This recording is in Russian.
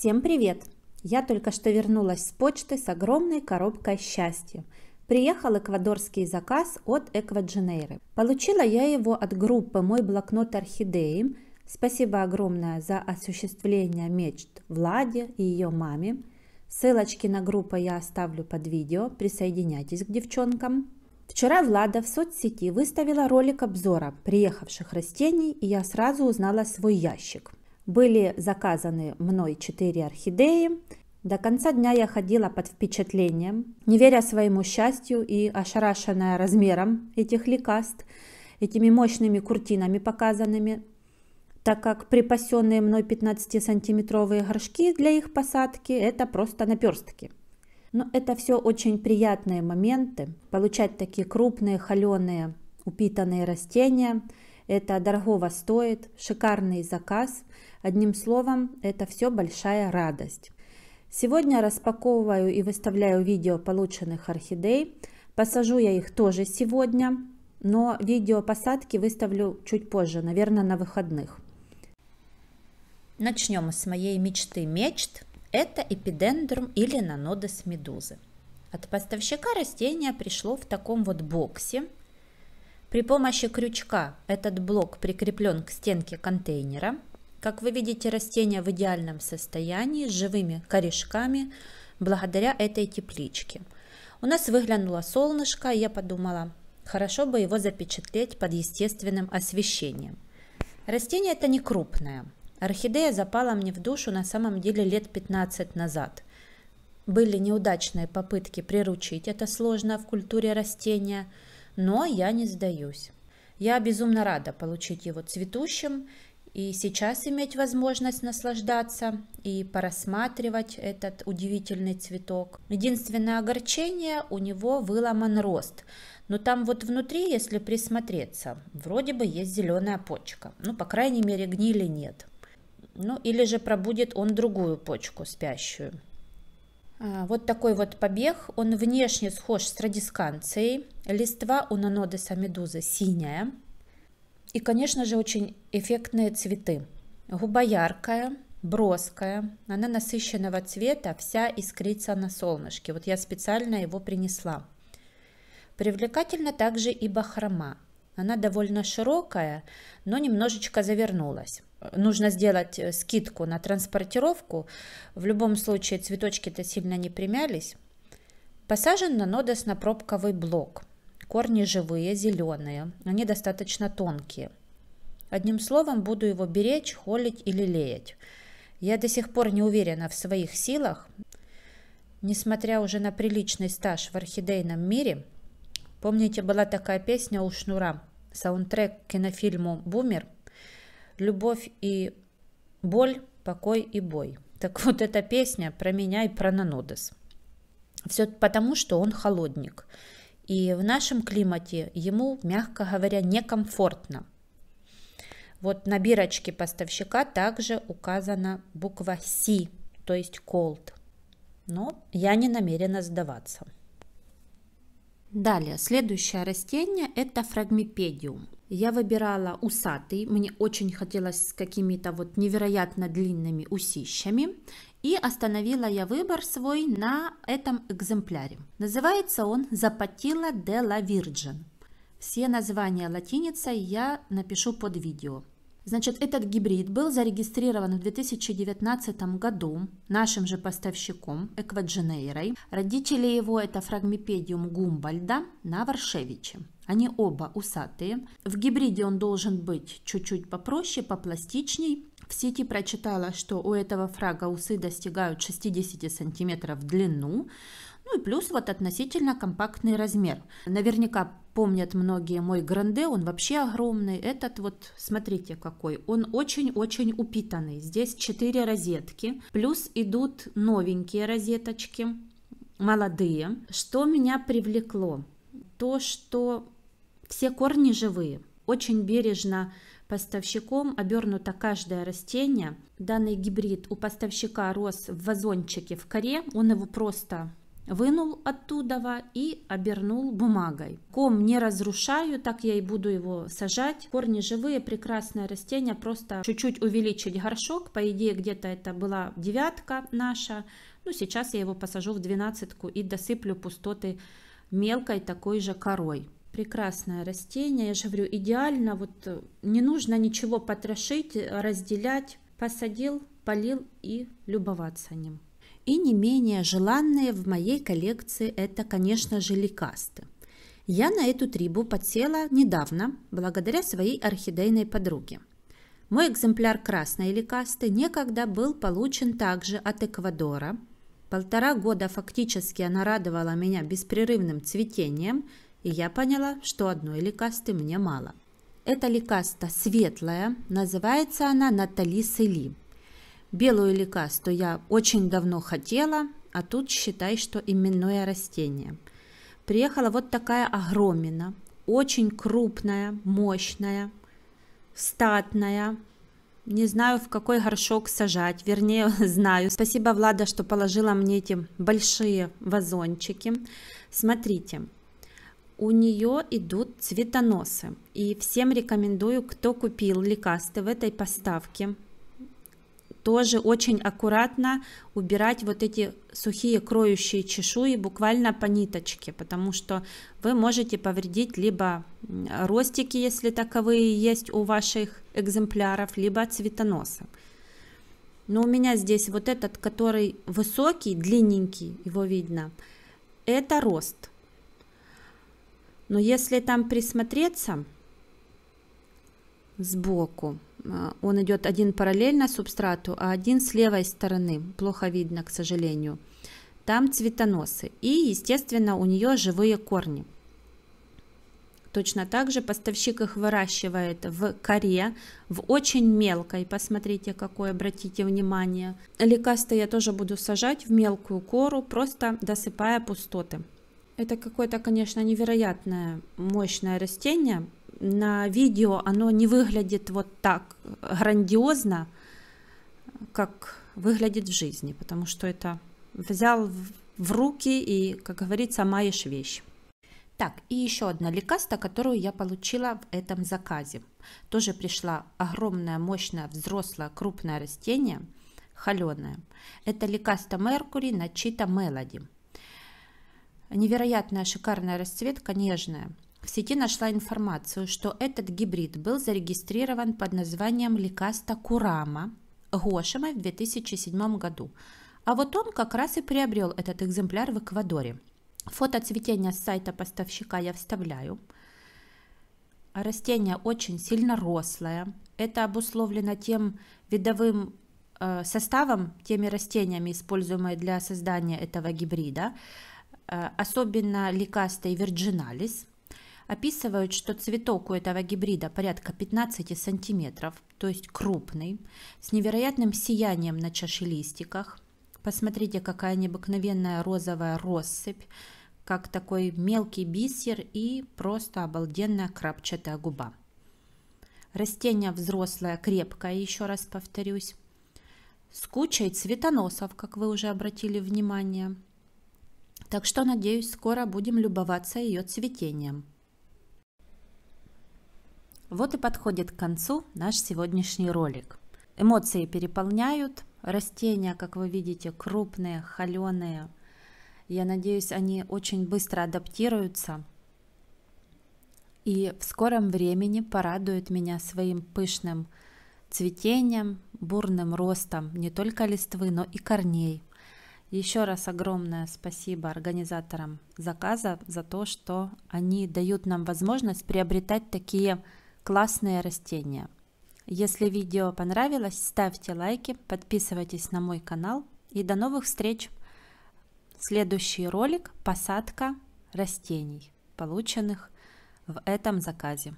Всем привет! Я только что вернулась с почты с огромной коробкой счастья. Приехал эквадорский заказ от Экваджинейры. Получила я его от группы «Мой блокнот орхидеи». Спасибо огромное за осуществление мечт Владе и ее маме. Ссылочки на группу я оставлю под видео, присоединяйтесь к девчонкам. Вчера Влада в соцсети выставила ролик обзора приехавших растений, и я сразу узнала свой ящик – были заказаны мной 4 орхидеи. До конца дня я ходила под впечатлением, не веря своему счастью и ошарашенная размером этих лекаст, этими мощными куртинами показанными, так как припасенные мной 15-сантиметровые горшки для их посадки – это просто наперстки. Но это все очень приятные моменты, получать такие крупные, холеные, упитанные растения – это дорогого стоит, шикарный заказ. Одним словом, это все большая радость. Сегодня распаковываю и выставляю видео полученных орхидей. Посажу я их тоже сегодня, но видео посадки выставлю чуть позже, наверное, на выходных. Начнем с моей мечты мечт. Это эпидендрум или нанодос медузы. От поставщика растение пришло в таком вот боксе – при помощи крючка этот блок прикреплен к стенке контейнера. Как вы видите, растение в идеальном состоянии, с живыми корешками, благодаря этой тепличке. У нас выглянуло солнышко, и я подумала, хорошо бы его запечатлеть под естественным освещением. Растение это не крупное. Орхидея запала мне в душу на самом деле лет 15 назад. Были неудачные попытки приручить это сложное в культуре растения – но я не сдаюсь. Я безумно рада получить его цветущим и сейчас иметь возможность наслаждаться и порассматривать этот удивительный цветок. Единственное огорчение, у него выломан рост, но там вот внутри, если присмотреться, вроде бы есть зеленая почка, ну, по крайней мере, гнили нет. Ну, или же пробудет он другую почку спящую. А, вот такой вот побег, он внешне схож с радисканцией, листва у нанодеса медузы синяя. И, конечно же, очень эффектные цветы. Губа яркая, броская, она насыщенного цвета, вся искрится на солнышке. Вот я специально его принесла. Привлекательна также и бахрома. Она довольно широкая, но немножечко завернулась нужно сделать э, скидку на транспортировку. В любом случае цветочки-то сильно не примялись. Посажен на нодос на пробковый блок. Корни живые, зеленые, они достаточно тонкие. Одним словом, буду его беречь, холить или леять. Я до сих пор не уверена в своих силах. Несмотря уже на приличный стаж в орхидейном мире, помните, была такая песня у Шнура, саундтрек к кинофильму «Бумер» любовь и боль, покой и бой. Так вот, эта песня про меня и про Нанодес. Все потому, что он холодник. И в нашем климате ему, мягко говоря, некомфортно. Вот на бирочке поставщика также указана буква «Си», то есть колд Но я не намерена сдаваться. Далее, следующее растение – это фрагмипедиум. Я выбирала усатый, мне очень хотелось с какими-то вот невероятно длинными усищами. И остановила я выбор свой на этом экземпляре. Называется он Zapatilla de la Вирджин». Все названия латиницей я напишу под видео. Значит, этот гибрид был зарегистрирован в 2019 году нашим же поставщиком Эквадженейрой. Родители его это фрагмипедиум гумбальда на Варшевиче. Они оба усатые. В гибриде он должен быть чуть-чуть попроще, попластичней. В сети прочитала, что у этого фрага усы достигают 60 сантиметров в длину. Ну и плюс вот относительно компактный размер. Наверняка помнят многие мой гранде, он вообще огромный. Этот вот, смотрите какой, он очень-очень упитанный. Здесь 4 розетки, плюс идут новенькие розеточки, молодые. Что меня привлекло? То, что все корни живые, очень бережно поставщиком обернуто каждое растение. Данный гибрид у поставщика рос в вазончике в коре, он его просто вынул оттуда и обернул бумагой. Ком не разрушаю, так я и буду его сажать. Корни живые, прекрасное растение, просто чуть-чуть увеличить горшок. По идее, где-то это была девятка наша. Ну, сейчас я его посажу в двенадцатку и досыплю пустоты мелкой такой же корой. Прекрасное растение, я же говорю, идеально, вот э, не нужно ничего потрошить, разделять. Посадил, полил и любоваться ним. И не менее желанные в моей коллекции это, конечно же, ликасты. Я на эту трибу подсела недавно, благодаря своей орхидейной подруге. Мой экземпляр красной ликасты некогда был получен также от Эквадора. Полтора года фактически она радовала меня беспрерывным цветением, и я поняла, что одной ликасты мне мало. Эта ликаста светлая, называется она Натали Сели. Белую ликасту я очень давно хотела, а тут считай, что именное растение. Приехала вот такая огромина, очень крупная, мощная, статная. Не знаю, в какой горшок сажать, вернее, знаю. Спасибо, Влада, что положила мне эти большие вазончики. Смотрите, у нее идут цветоносы. И всем рекомендую, кто купил ликасты в этой поставке, тоже очень аккуратно убирать вот эти сухие кроющие чешуи буквально по ниточке, потому что вы можете повредить либо ростики, если таковые есть у ваших экземпляров, либо цветоносы. Но у меня здесь вот этот, который высокий, длинненький, его видно, это рост. Но если там присмотреться сбоку, а, он идет один параллельно субстрату, а один с левой стороны, плохо видно, к сожалению. Там цветоносы и, естественно, у нее живые корни. Точно так же поставщик их выращивает в коре, в очень мелкой, посмотрите какой, обратите внимание. Лекасты я тоже буду сажать в мелкую кору, просто досыпая пустоты. Это какое-то, конечно, невероятное мощное растение, на видео оно не выглядит вот так грандиозно, как выглядит в жизни, потому что это взял в руки и, как говорится, маешь вещь. Так, и еще одна лекаста, которую я получила в этом заказе. Тоже пришла огромное, мощное, взрослое, крупное растение, холеное. Это лекаста Меркури Начита Мелоди. Невероятная, шикарная расцветка, нежная. В сети нашла информацию, что этот гибрид был зарегистрирован под названием Ликаста Курама Гошимой в 2007 году. А вот он как раз и приобрел этот экземпляр в Эквадоре. Фото цветения с сайта поставщика я вставляю. Растение очень сильно рослое. Это обусловлено тем видовым э, составом, теми растениями, используемые для создания этого гибрида, э, особенно ликаста и вирджиналис описывают, что цветок у этого гибрида порядка 15 сантиметров, то есть крупный, с невероятным сиянием на чашелистиках. Посмотрите, какая необыкновенная розовая россыпь, как такой мелкий бисер и просто обалденная крапчатая губа. Растение взрослое, крепкое, еще раз повторюсь, с кучей цветоносов, как вы уже обратили внимание. Так что, надеюсь, скоро будем любоваться ее цветением. Вот и подходит к концу наш сегодняшний ролик. Эмоции переполняют, растения, как вы видите, крупные, холеные. Я надеюсь, они очень быстро адаптируются и в скором времени порадуют меня своим пышным цветением, бурным ростом не только листвы, но и корней. Еще раз огромное спасибо организаторам заказа за то, что они дают нам возможность приобретать такие классные растения. Если видео понравилось, ставьте лайки, подписывайтесь на мой канал и до новых встреч! Следующий ролик – посадка растений, полученных в этом заказе.